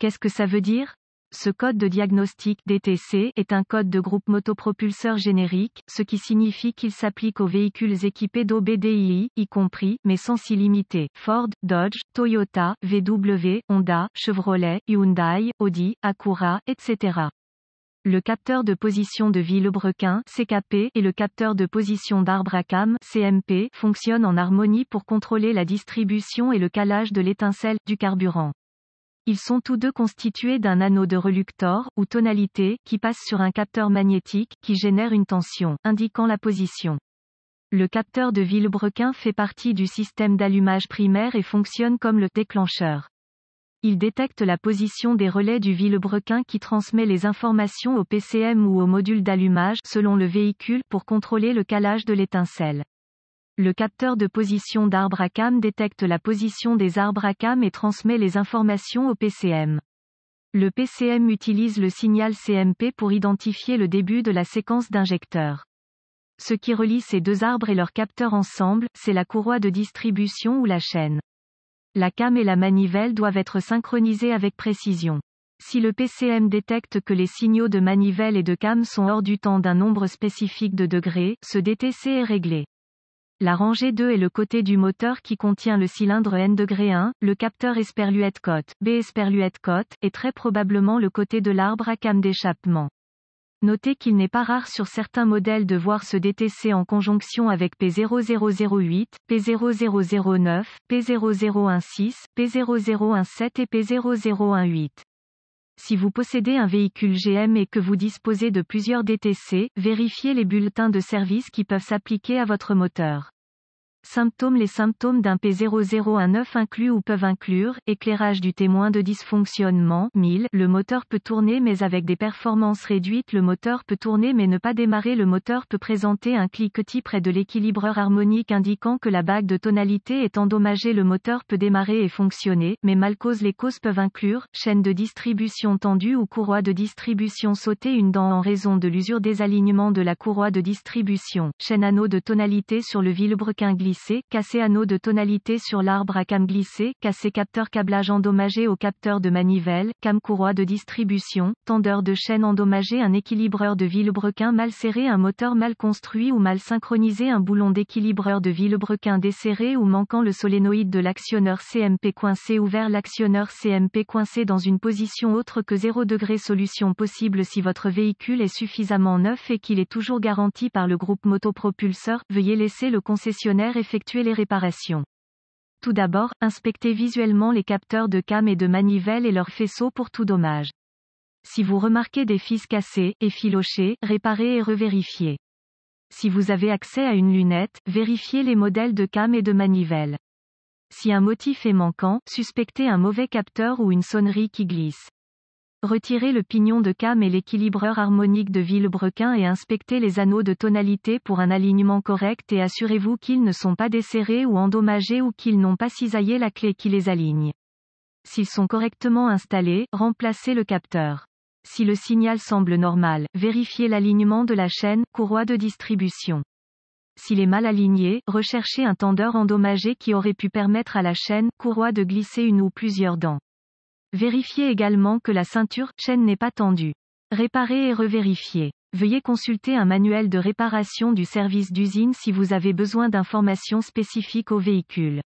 Qu'est-ce que ça veut dire ce code de diagnostic DTC est un code de groupe motopropulseur générique, ce qui signifie qu'il s'applique aux véhicules équipés d'OBDI, y compris, mais sans s'y limiter, Ford, Dodge, Toyota, VW, Honda, Chevrolet, Hyundai, Audi, Acura, etc. Le capteur de position de Villebrequin CKP et le capteur de position d'arbre à cames « CMP fonctionnent en harmonie pour contrôler la distribution et le calage de l'étincelle du carburant. Ils sont tous deux constitués d'un anneau de reluctor, ou tonalité, qui passe sur un capteur magnétique, qui génère une tension, indiquant la position. Le capteur de Villebrequin fait partie du système d'allumage primaire et fonctionne comme le déclencheur. Il détecte la position des relais du Villebrequin qui transmet les informations au PCM ou au module d'allumage selon le véhicule pour contrôler le calage de l'étincelle. Le capteur de position d'arbre à cam détecte la position des arbres à cam et transmet les informations au PCM. Le PCM utilise le signal CMP pour identifier le début de la séquence d'injecteurs. Ce qui relie ces deux arbres et leur capteur ensemble, c'est la courroie de distribution ou la chaîne. La cam et la manivelle doivent être synchronisées avec précision. Si le PCM détecte que les signaux de manivelle et de cam sont hors du temps d'un nombre spécifique de degrés, ce DTC est réglé. La rangée 2 est le côté du moteur qui contient le cylindre N1, le capteur esperluette côte, B esperluette côte, et très probablement le côté de l'arbre à cam d'échappement. Notez qu'il n'est pas rare sur certains modèles de voir ce DTC en conjonction avec P0008, P0009, P0016, P0017 et P0018. Si vous possédez un véhicule GM et que vous disposez de plusieurs DTC, vérifiez les bulletins de service qui peuvent s'appliquer à votre moteur. Symptômes Les symptômes d'un P0019 incluent ou peuvent inclure, éclairage du témoin de dysfonctionnement 1000, le moteur peut tourner mais avec des performances réduites le moteur peut tourner mais ne pas démarrer le moteur peut présenter un cliquetis près de l'équilibreur harmonique indiquant que la bague de tonalité est endommagée le moteur peut démarrer et fonctionner, mais mal cause les causes peuvent inclure, chaîne de distribution tendue ou courroie de distribution sautée une dent en raison de l'usure désalignement de la courroie de distribution, chaîne anneau de tonalité sur le vilebrequin glissé, cassé anneau de tonalité sur l'arbre à cam glissé, cassé capteur câblage endommagé au capteur de manivelle, cam courroie de distribution, tendeur de chaîne endommagé un équilibreur de vilebrequin mal serré un moteur mal construit ou mal synchronisé un boulon d'équilibreur de vilebrequin desserré ou manquant le solénoïde de l'actionneur CMP coincé ouvert l'actionneur CMP coincé dans une position autre que 0 degré solution possible si votre véhicule est suffisamment neuf et qu'il est toujours garanti par le groupe motopropulseur, veuillez laisser le concessionnaire effectuer les réparations. Tout d'abord, inspectez visuellement les capteurs de cam et de manivelle et leurs faisceaux pour tout dommage. Si vous remarquez des fils cassés, effilochés, réparez et revérifiez. Si vous avez accès à une lunette, vérifiez les modèles de cam et de manivelle. Si un motif est manquant, suspectez un mauvais capteur ou une sonnerie qui glisse. Retirez le pignon de cam et l'équilibreur harmonique de Villebrequin et inspectez les anneaux de tonalité pour un alignement correct et assurez-vous qu'ils ne sont pas desserrés ou endommagés ou qu'ils n'ont pas cisaillé la clé qui les aligne. S'ils sont correctement installés, remplacez le capteur. Si le signal semble normal, vérifiez l'alignement de la chaîne, courroie de distribution. S'il est mal aligné, recherchez un tendeur endommagé qui aurait pu permettre à la chaîne, courroie de glisser une ou plusieurs dents. Vérifiez également que la ceinture chaîne n'est pas tendue. Réparer et revérifiez. Veuillez consulter un manuel de réparation du service d'usine si vous avez besoin d'informations spécifiques au véhicule.